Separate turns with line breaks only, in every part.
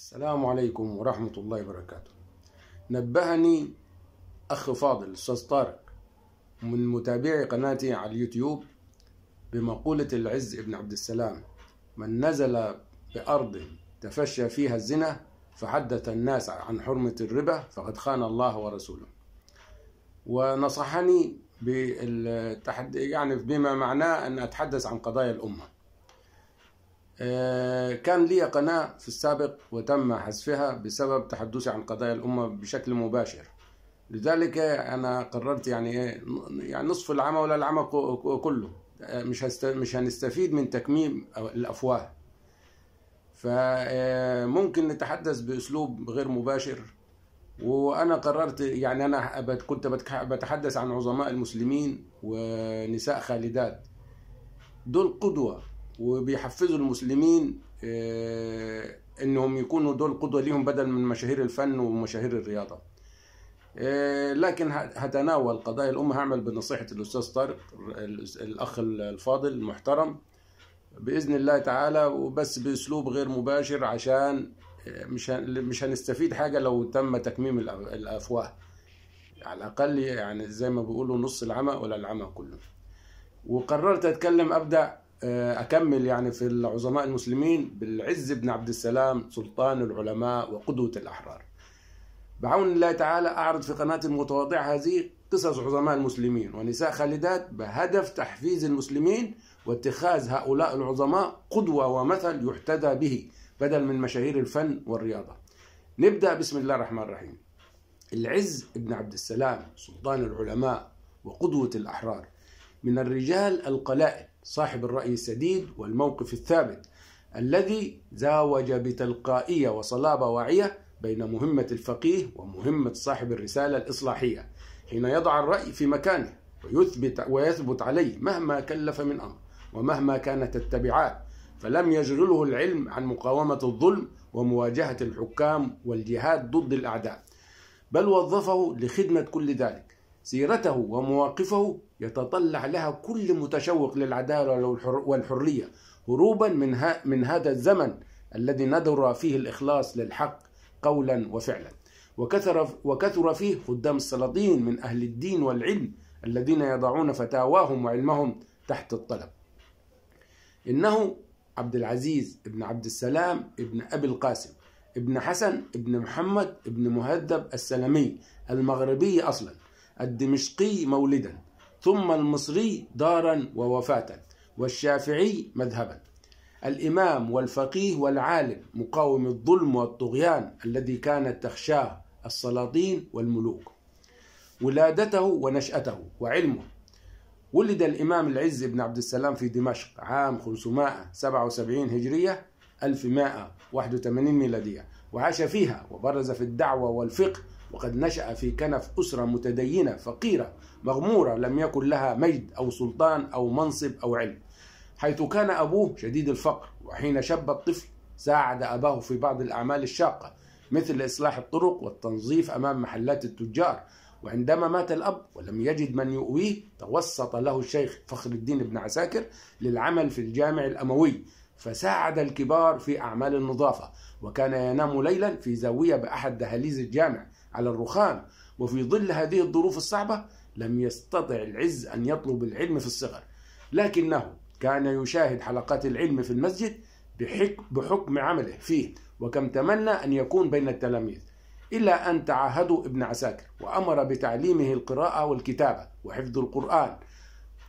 السلام عليكم ورحمة الله وبركاته نبهني أخ فاضل الأستاذ طارق من متابعي قناتي على اليوتيوب بمقولة العز بن عبد السلام من نزل بأرض تفشى فيها الزنا فحدث الناس عن حرمة الربا فقد خان الله ورسوله ونصحني بالتحدي يعني بما معناه أن أتحدث عن قضايا الأمة آه، كان لي قناة في السابق وتم حذفها بسبب تحدثي عن قضايا الأمة بشكل مباشر لذلك أنا قررت يعني إيه، يعني نصف العمى ولا العمى كله آه، مش مش هنستفيد من تكميم الأفواه فممكن آه، نتحدث بأسلوب غير مباشر وانا قررت يعني انا كنت بتحدث عن عظماء المسلمين ونساء خالدات دول قدوه وبيحفزوا المسلمين آه، انهم يكونوا دول قدوه ليهم بدل من مشاهير الفن ومشاهير الرياضه آه، لكن هتناول قضايا الامه هعمل بنصيحه الاستاذ طارق الاخ الفاضل المحترم باذن الله تعالى وبس باسلوب غير مباشر عشان آه، مش مش هنستفيد حاجه لو تم تكميم الافواه على الاقل يعني زي ما بيقولوا نص العمى ولا العمى كله وقررت اتكلم ابدا آه، اكمل يعني في العظماء المسلمين بالعز بن عبد السلام سلطان العلماء وقدوه الاحرار بعون الله تعالى اعرض في قناتي المتواضعه هذه قصص عظماء المسلمين ونساء خالدات بهدف تحفيز المسلمين واتخاذ هؤلاء العظماء قدوه ومثل يحتذى به بدل من مشاهير الفن والرياضه نبدا بسم الله الرحمن الرحيم العز بن عبد السلام سلطان العلماء وقدوه الاحرار من الرجال القلائل صاحب الرأي السديد والموقف الثابت الذي زاوج بتلقائية وصلابة واعية بين مهمة الفقيه ومهمة صاحب الرسالة الإصلاحية حين يضع الرأي في مكانه ويثبت, ويثبت عليه مهما كلف من أمر ومهما كانت التبعات فلم يشغله العلم عن مقاومة الظلم ومواجهة الحكام والجهاد ضد الأعداء بل وظفه لخدمة كل ذلك سيرته ومواقفه يتطلع لها كل متشوق للعدالة والحرية هروبا من, ها من هذا الزمن الذي ندر فيه الإخلاص للحق قولا وفعلا وكثر, وكثر فيه خدام السلاطين من أهل الدين والعلم الذين يضعون فتاواهم وعلمهم تحت الطلب إنه عبد العزيز ابن عبد السلام ابن أبي القاسم ابن حسن ابن محمد ابن مهذب السلمي المغربي أصلا الدمشقي مولدا ثم المصري دارا ووفاة والشافعي مذهبا الإمام والفقيه والعالم مقاوم الظلم والطغيان الذي كانت تخشاه السلاطين والملوك ولادته ونشأته وعلمه ولد الإمام العز بن عبد السلام في دمشق عام 577 هجرية 1181 ميلادية وعاش فيها وبرز في الدعوة والفقه وقد نشأ في كنف أسرة متدينة فقيرة مغمورة لم يكن لها مجد أو سلطان أو منصب أو علم حيث كان أبوه شديد الفقر وحين شب الطفل ساعد أباه في بعض الأعمال الشاقة مثل إصلاح الطرق والتنظيف أمام محلات التجار وعندما مات الأب ولم يجد من يؤويه توسط له الشيخ فخر الدين بن عساكر للعمل في الجامع الأموي فساعد الكبار في أعمال النظافة وكان ينام ليلا في زاوية بأحد دهاليز الجامع على الرخام وفي ظل هذه الظروف الصعبة لم يستطع العز أن يطلب العلم في الصغر لكنه كان يشاهد حلقات العلم في المسجد بحكم عمله فيه وكم تمنى أن يكون بين التلاميذ إلا أن تعاهدوا ابن عساكر وأمر بتعليمه القراءة والكتابة وحفظ القرآن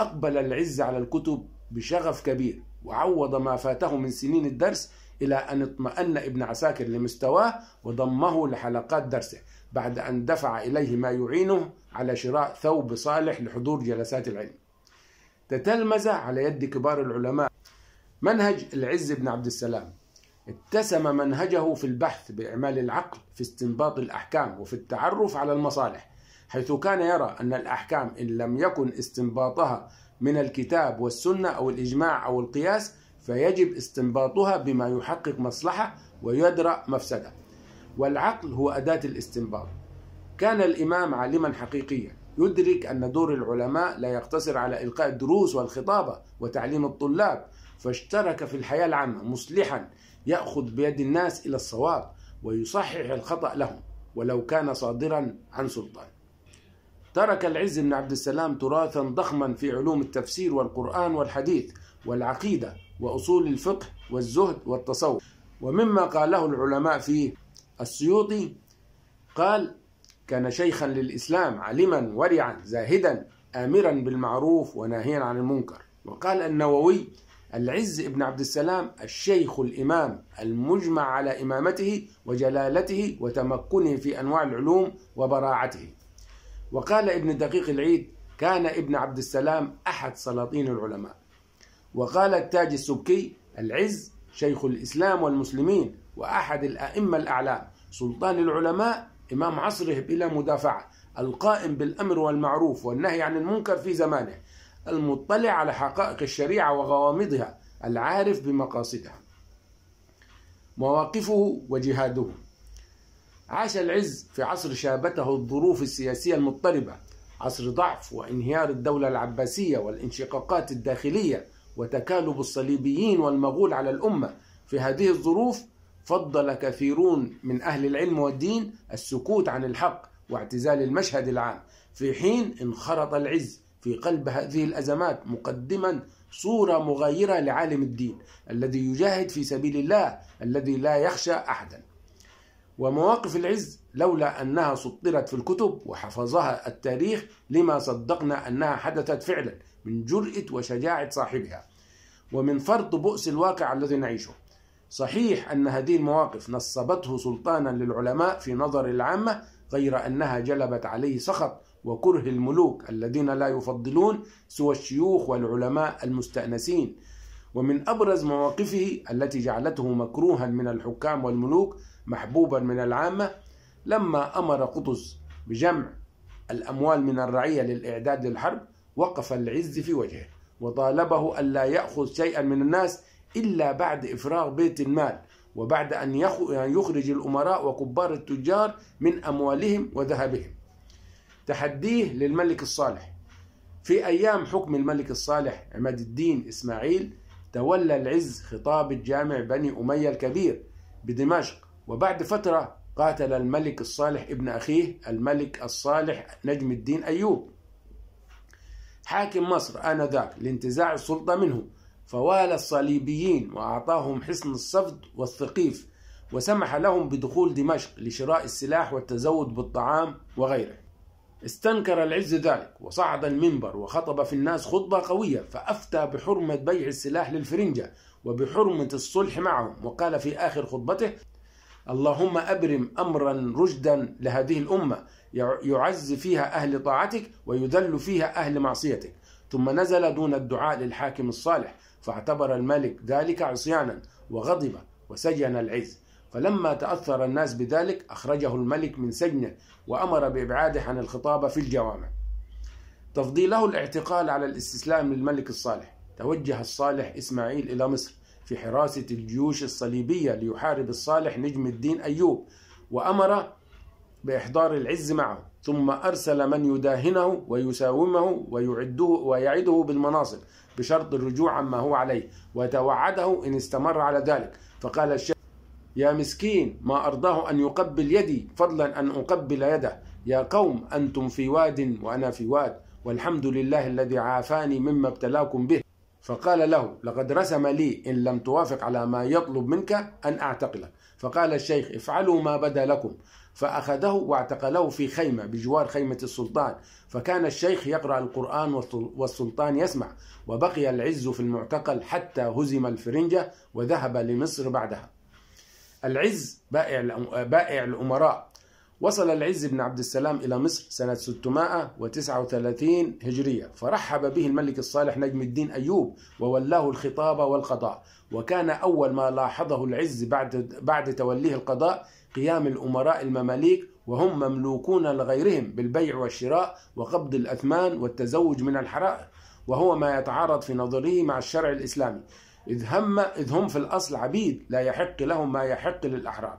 أقبل العز على الكتب بشغف كبير وعوض ما فاته من سنين الدرس إلى أن اطمأن ابن عساكر لمستواه وضمه لحلقات درسه بعد أن دفع إليه ما يعينه على شراء ثوب صالح لحضور جلسات العلم تتلمذ على يد كبار العلماء منهج العز بن عبد السلام اتسم منهجه في البحث بإعمال العقل في استنباط الأحكام وفي التعرف على المصالح حيث كان يرى أن الأحكام إن لم يكن استنباطها من الكتاب والسنة أو الإجماع أو القياس فيجب استنباطها بما يحقق مصلحة ويدرأ مفسدة والعقل هو أداة الاستنباط كان الإمام عالما حقيقيا يدرك أن دور العلماء لا يقتصر على إلقاء الدروس والخطابة وتعليم الطلاب فاشترك في الحياة العامة مصلحا يأخذ بيد الناس إلى الصواب ويصحح الخطأ لهم ولو كان صادرا عن سلطان ترك العز بن عبد السلام تراثا ضخما في علوم التفسير والقرآن والحديث والعقيدة وأصول الفقه والزهد والتصوف ومما قاله العلماء فيه السيوطي قال كان شيخا للإسلام علما ورعا زاهدا آمرا بالمعروف وناهيا عن المنكر وقال النووي العز بن عبد السلام الشيخ الإمام المجمع على إمامته وجلالته وتمكنه في أنواع العلوم وبراعته وقال ابن دقيق العيد كان ابن عبد السلام أحد سلاطين العلماء وقال التاج السبكي العز شيخ الإسلام والمسلمين وأحد الأئمة الأعلام سلطان العلماء إمام عصره بلا مدافعة القائم بالأمر والمعروف والنهي عن المنكر في زمانه المطلع على حقائق الشريعة وغوامضها العارف بمقاصدها مواقفه وجهاده عاش العز في عصر شابته الظروف السياسية المضطربة عصر ضعف وانهيار الدولة العباسية والانشقاقات الداخلية وتكالب الصليبيين والمغول على الأمة في هذه الظروف فضل كثيرون من أهل العلم والدين السكوت عن الحق واعتزال المشهد العام في حين انخرط العز في قلب هذه الأزمات مقدما صورة مغايرة لعالم الدين الذي يجاهد في سبيل الله الذي لا يخشى أحدا ومواقف العز لولا أنها سطرت في الكتب وحفظها التاريخ لما صدقنا أنها حدثت فعلا من جرأة وشجاعة صاحبها ومن فرط بؤس الواقع الذي نعيشه صحيح أن هذه المواقف نصبته سلطانا للعلماء في نظر العامة غير أنها جلبت عليه سخط وكره الملوك الذين لا يفضلون سوى الشيوخ والعلماء المستأنسين ومن أبرز مواقفه التي جعلته مكروها من الحكام والملوك محبوبا من العامة لما أمر قطز بجمع الأموال من الرعية للإعداد للحرب وقف العز في وجهه وطالبه ألا يأخذ شيئا من الناس إلا بعد إفراغ بيت المال وبعد أن يخرج الأمراء وكبار التجار من أموالهم وذهبهم تحديه للملك الصالح في أيام حكم الملك الصالح عماد الدين إسماعيل تولى العز خطاب الجامع بني أمية الكبير بدمشق وبعد فترة قاتل الملك الصالح ابن أخيه الملك الصالح نجم الدين أيوب حاكم مصر آنذاك لانتزاع السلطة منه فوالى الصليبيين وأعطاهم حصن الصفد والثقيف وسمح لهم بدخول دمشق لشراء السلاح والتزود بالطعام وغيره استنكر العز ذلك وصعد المنبر وخطب في الناس خطبة قوية فأفتى بحرمة بيع السلاح للفرنجة وبحرمة الصلح معهم وقال في آخر خطبته اللهم أبرم أمرا رشدا لهذه الأمة يعز فيها أهل طاعتك ويذل فيها أهل معصيتك ثم نزل دون الدعاء للحاكم الصالح فاعتبر الملك ذلك عصيانا وغضب وسجن العز فلما تأثر الناس بذلك أخرجه الملك من سجنه وأمر بإبعاده عن الخطابة في الجوامع تفضيله الاعتقال على الاستسلام للملك الصالح توجه الصالح إسماعيل إلى مصر في حراسة الجيوش الصليبية ليحارب الصالح نجم الدين أيوب وأمر بإحضار العز معه ثم أرسل من يداهنه ويساومه ويعده ويعده بالمناصب بشرط الرجوع عما هو عليه وتوعده إن استمر على ذلك فقال الشيخ يا مسكين ما أرضاه أن يقبل يدي فضلا أن أقبل يده يا قوم أنتم في واد وأنا في واد والحمد لله الذي عافاني مما ابتلاكم به فقال له لقد رسم لي إن لم توافق على ما يطلب منك أن أعتقلك فقال الشيخ افعلوا ما بدا لكم فأخذه واعتقله في خيمة بجوار خيمة السلطان فكان الشيخ يقرأ القرآن والسلطان يسمع وبقي العز في المعتقل حتى هزم الفرنجة وذهب لمصر بعدها العز بائع بائع الأمراء وصل العز بن عبد السلام إلى مصر سنة 639 هجرية فرحب به الملك الصالح نجم الدين أيوب وولاه الخطاب والقضاء وكان أول ما لاحظه العز بعد, بعد توليه القضاء قيام الأمراء المماليك وهم مملوكون لغيرهم بالبيع والشراء وقبض الأثمان والتزوج من الحرائر وهو ما يتعارض في نظره مع الشرع الإسلامي إذ هم, إذ هم في الأصل عبيد لا يحق لهم ما يحق للأحرار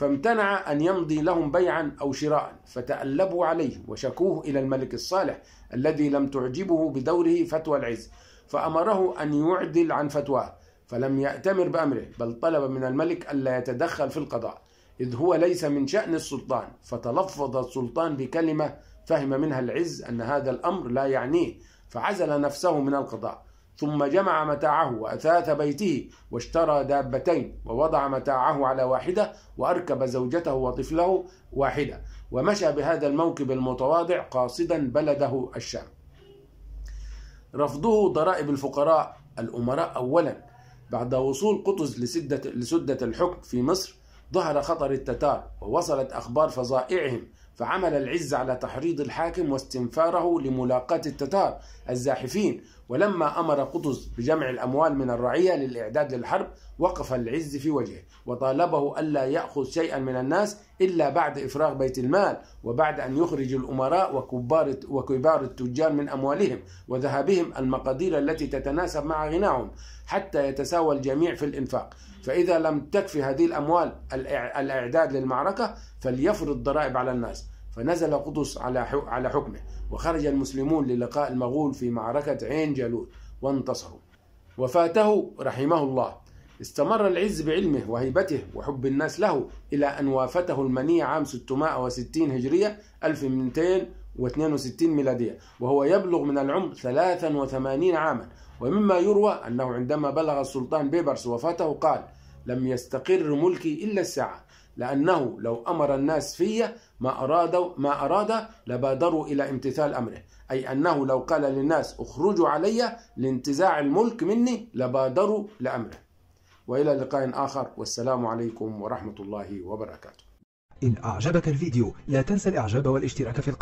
فامتنع أن يمضي لهم بيعا أو شراء فتألبوا عليه وشكوه إلى الملك الصالح الذي لم تعجبه بدوره فتوى العز فأمره أن يعدل عن فتواه فلم يأتمر بأمره بل طلب من الملك ألا يتدخل في القضاء إذ هو ليس من شأن السلطان فتلفظ السلطان بكلمة فهم منها العز أن هذا الأمر لا يعنيه فعزل نفسه من القضاء ثم جمع متاعه وأثاث بيته واشترى دابتين ووضع متاعه على واحدة وأركب زوجته وطفله واحدة ومشى بهذا الموكب المتواضع قاصدا بلده الشام رفضه ضرائب الفقراء الأمراء أولا بعد وصول قطز لسدة, لسدة الحكم في مصر ظهر خطر التتار ووصلت أخبار فظائعهم فعمل العز على تحريض الحاكم واستنفاره لملاقاة التتار الزاحفين ولما أمر قطز بجمع الأموال من الرعية للإعداد للحرب وقف العز في وجهه وطالبه ألا يأخذ شيئا من الناس إلا بعد إفراغ بيت المال وبعد أن يخرج الأمراء وكبار, وكبار التجار من أموالهم وذهبهم المقادير التي تتناسب مع غناهم حتى يتساوى الجميع في الإنفاق فإذا لم تكفي هذه الأموال الإعداد للمعركة فليفرض ضرائب على الناس فنزل قطز على حكمه وخرج المسلمون للقاء المغول في معركة عين جالوت وانتصروا وفاته رحمه الله استمر العز بعلمه وهيبته وحب الناس له إلى أن وافته المنيع عام 660 هجرية 1262 ميلادية وهو يبلغ من العمر 83 عاما ومما يروى أنه عندما بلغ السلطان بيبرس وفاته قال لم يستقر ملكي إلا الساعة لأنه لو أمر الناس في ما أرادوا ما أراد لبادروا إلى امتثال أمره أي أنه لو قال للناس اخرجوا علي لانتزاع الملك مني لبادروا لأمره وإلى لقاء آخر والسلام عليكم ورحمة الله وبركاته إن أعجبك الفيديو لا تنسى الإعجاب والاشتراك في القناة